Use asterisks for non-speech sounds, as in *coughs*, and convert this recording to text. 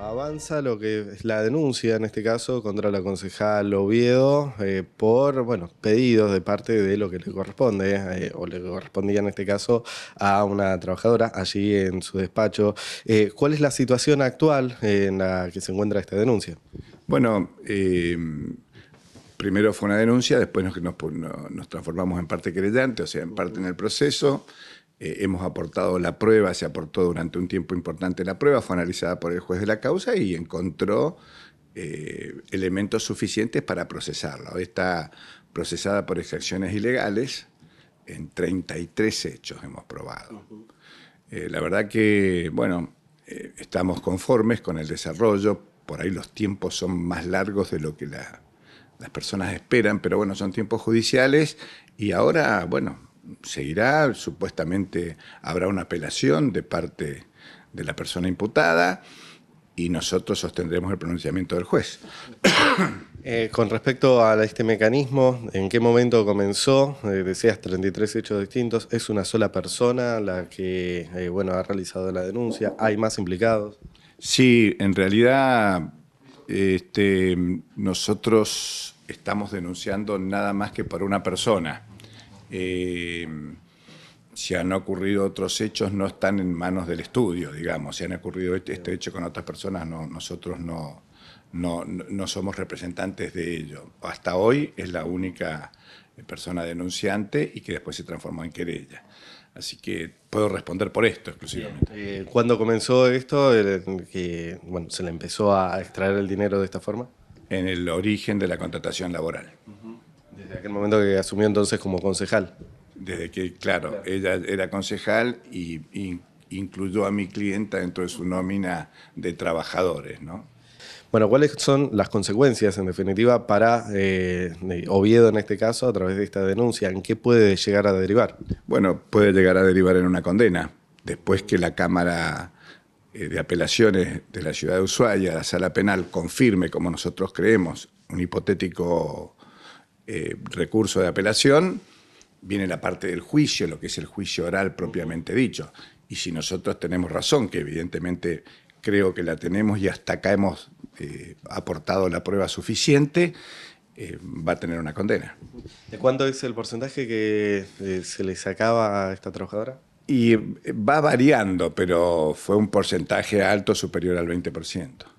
avanza lo que es la denuncia en este caso contra la concejal Oviedo eh, por bueno, pedidos de parte de lo que le corresponde, eh, o le correspondía en este caso a una trabajadora allí en su despacho. Eh, ¿Cuál es la situación actual en la que se encuentra esta denuncia? Bueno, primero fue una denuncia, después nos, transformamos en parte creyente, o sea, en parte en el proceso. Eh, hemos aportado la prueba, se aportó durante un tiempo importante la prueba, fue analizada por el juez de la causa y encontró eh, elementos suficientes para procesarla. está procesada por excepciones ilegales, en 33 hechos hemos probado. Eh, la verdad que, bueno, estamos conformes con el desarrollo, por ahí los tiempos son más largos de lo que las personas esperan, pero bueno, son tiempos judiciales y ahora, bueno, seguirá, supuestamente habrá una apelación de parte de la persona imputada y nosotros sostendremos el pronunciamiento del juez. *coughs* Eh, con respecto a este mecanismo, ¿en qué momento comenzó? Eh, decías 33 hechos distintos. ¿Es una sola persona la que eh, bueno, ha realizado la denuncia? ¿Hay más implicados? Sí, en realidad este, nosotros estamos denunciando nada más que por una persona. Eh, si han ocurrido otros hechos, no están en manos del estudio, digamos. Si han ocurrido este, este hecho con otras personas, no, nosotros no, no, somos representantes de ello. Hasta hoy es la única persona denunciante y que después se transformó en querella. Así que puedo responder por esto exclusivamente. Eh, ¿Cuándo comenzó esto? Que, ¿Se le empezó a extraer el dinero de esta forma? En el origen de la contratación laboral. Desde aquel momento que asumió entonces como concejal. Desde que, claro, ella era concejal y, incluyó a mi clienta dentro de su nómina de trabajadores, ¿no? Bueno, ¿cuáles son las consecuencias, en definitiva, para eh, Oviedo en este caso, a través de esta denuncia? ¿En qué puede llegar a derivar? Bueno, puede llegar a derivar en una condena. Después que la Cámara eh, de Apelaciones de la Ciudad de Ushuaia, la Sala Penal, confirme, como nosotros creemos, un hipotético eh, recurso de apelación, viene la parte del juicio, lo que es el juicio oral propiamente dicho. Y si nosotros tenemos razón, que evidentemente creo que la tenemos y hasta acá hemos eh, aportado la prueba suficiente, eh, va a tener una condena. ¿De cuánto es el porcentaje que se le sacaba a esta trabajadora? Y va variando, pero fue un porcentaje alto superior al 20%.